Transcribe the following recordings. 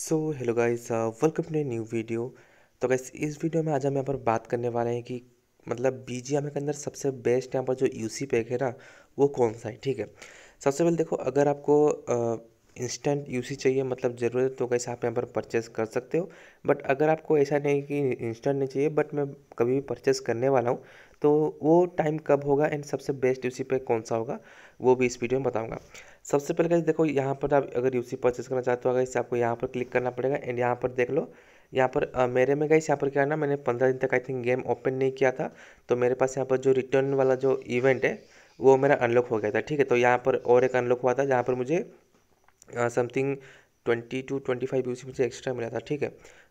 so hello guys welcome to new video तो guys इस video में आज हम यहाँ पर बात करने वाले हैं कि मतलब बी जी के अंदर सबसे बेस्ट यहाँ पर जो यू सी पैक है ना वो कौन सा है ठीक है सबसे पहले देखो अगर आपको इंस्टेंट यू सी चाहिए मतलब ज़रूरत तो गाइस आप यहाँ पर परचेस कर सकते हो बट अगर आपको ऐसा नहीं कि इंस्टेंट नहीं चाहिए बट मैं कभी भी परचेस करने वाला हूँ तो वो टाइम कब होगा एंड सबसे बेस्ट यूसी पे कौन सा होगा वो भी इस वीडियो में बताऊंगा सबसे पहले कैसे देखो यहाँ पर आप अगर यूसी परचेस करना चाहते हो अगर इससे आपको यहाँ पर क्लिक करना पड़ेगा एंड यहाँ पर देख लो यहाँ पर आ, मेरे में गई यहाँ पर क्या है ना मैंने पंद्रह दिन तक आई थिंक गेम ओपन नहीं किया था तो मेरे पास यहाँ पर जो रिटर्न वाला जो इवेंट है वो मेरा अनलॉक हो गया था ठीक है तो यहाँ पर और एक अनलॉक हुआ था जहाँ पर मुझे something twenty two twenty five यू मुझे एक्स्ट्रा मिला था ठीक है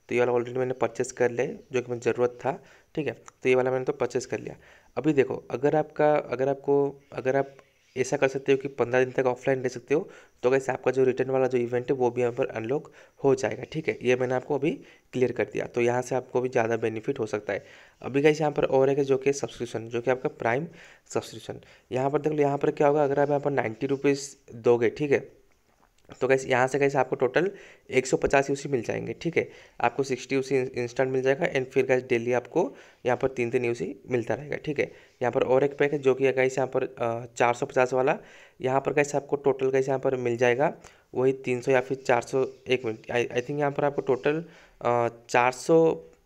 तो ये वाला ऑलरेडी मैंने परचेस कर लिया जो कि मुझे ज़रूरत था ठीक है तो ये वाला मैंने तो परचेस कर लिया अभी देखो अगर आपका अगर आपको अगर आप ऐसा कर सकते हो कि पंद्रह दिन तक ऑफलाइन ले सकते हो तो कैसे आपका जो रिटर्न वाला जो इवेंट है वो भी यहाँ पर अनलॉक हो जाएगा ठीक है ये मैंने आपको अभी क्लियर कर दिया तो यहाँ से आपको भी ज़्यादा बेनिफिट हो सकता है अभी कैसे यहाँ पर और है जो कि सब्सक्रिप्शन जो कि आपका प्राइम सब्सक्रिप्शन यहाँ पर देख लो यहाँ पर क्या होगा अगर आप यहाँ पर नाइन्टी रुपीज़ दोगे ठीक है तो कैसे यहाँ से कैसे आपको टोटल एक सौ पचास यूसी मिल जाएंगे ठीक है आपको सिक्सटी यूसी इंस्टेंट मिल जाएगा एंड फिर कैसे डेली आपको यहाँ पर तीन तीन यूसी मिलता रहेगा ठीक है यहाँ पर और एक पैक है जो कि कैसे यहाँ पर चार सौ पचास वाला यहाँ पर कैसे आपको टोटल कैसे यहाँ पर मिल जाएगा वही तीन सौ या फिर चार सौ एक मिनट आई थिंक यहाँ पर आपको टोटल चार सौ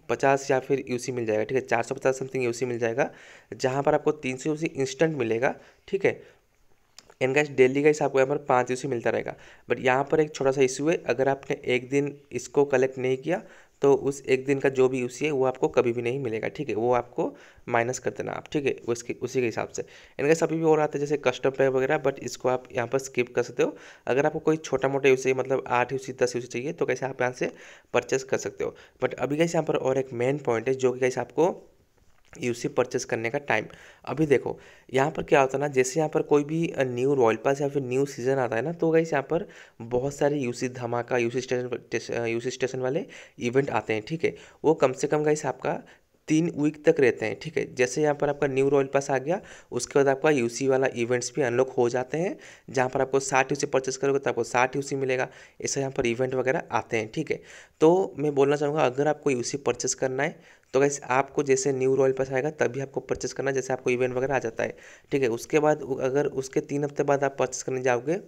पचास या फिर यूसी मिल जाएगा ठीक है चार सौ पचास समथिंग यूसी मिल जाएगा जहाँ पर आपको तीन सौ यूसी इंस्टेंट मिलेगा ठीक है एंड गाइस डेली गाइस आपको यहाँ पर पाँच इशू मिलता रहेगा बट यहाँ पर एक छोटा सा इशू है अगर आपने एक दिन इसको कलेक्ट नहीं किया तो उस एक दिन का जो भी यूसी है वो आपको कभी भी नहीं मिलेगा ठीक है वो आपको माइनस कर देना आप ठीक है उसके उसी के हिसाब से इनका सभी भी और आते हैं जैसे कस्टम पैक वगैरह बट इसको आप यहाँ पर स्किप कर सकते हो अगर आपको कोई छोटा मोटा यूसी मतलब आठ यूसी दस यूसी चाहिए तो कैसे आप यहाँ से परचेस कर सकते हो बट अभी कैसे यहाँ पर और एक मेन पॉइंट है जो कि कैसे आपको यूसी परचेस करने का टाइम अभी देखो यहाँ पर क्या होता है ना जैसे यहाँ पर कोई भी न्यू रॉयल पास या फिर न्यू सीज़न आता है ना तो गाइस यहाँ पर बहुत सारे यूसी धमाका यूसी स्टेशन यूसी स्टेशन वाले इवेंट आते हैं ठीक है वो कम से कम गाइस आपका तीन वीक तक रहते हैं ठीक है जैसे यहाँ पर आपका न्यू रॉयल पास आ गया उसके बाद आपका यूसी वाला इवेंट्स भी अनलॉक हो जाते हैं जहाँ पर आपको साठ यूसी परचेस करोगे तो आपको साठ यूसी मिलेगा ऐसे यहाँ पर इवेंट वगैरह आते हैं ठीक है तो मैं बोलना चाहूँगा अगर आपको यूसी परचेस करना है तो वैसे आपको जैसे न्यू रॉयल पास आएगा तभी आपको परचेस करना जैसे आपको इवेंट वगैरह आ जाता है ठीक है उसके बाद अगर उसके तीन हफ्ते बाद आप परचेस करने जाओगे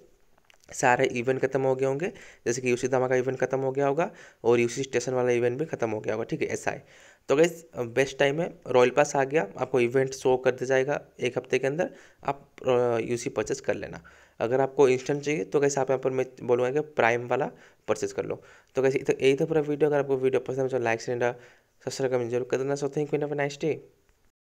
सारे इवेंट खत्म हो गए होंगे जैसे कि यूसी धामा का इवेंट खत्म हो गया होगा और यूसी स्टेशन वाला इवेंट भी खत्म हो गया होगा ठीक है ऐसा है तो गई बेस्ट टाइम है रॉयल पास आ गया आपको इवेंट शो कर दिया जाएगा एक हफ्ते के अंदर आप यूसी परचेस कर लेना अगर आपको इंस्टेंट चाहिए तो कैसे आप यहाँ पर मैं बोलूँगा कि प्राइम वाला परचेस कर लो तो कैसे यही तो पूरा वीडियो अगर आपको वीडियो पसंद है तो लाइक से सब्सक्राइब जरूर कर देना so thank you nice day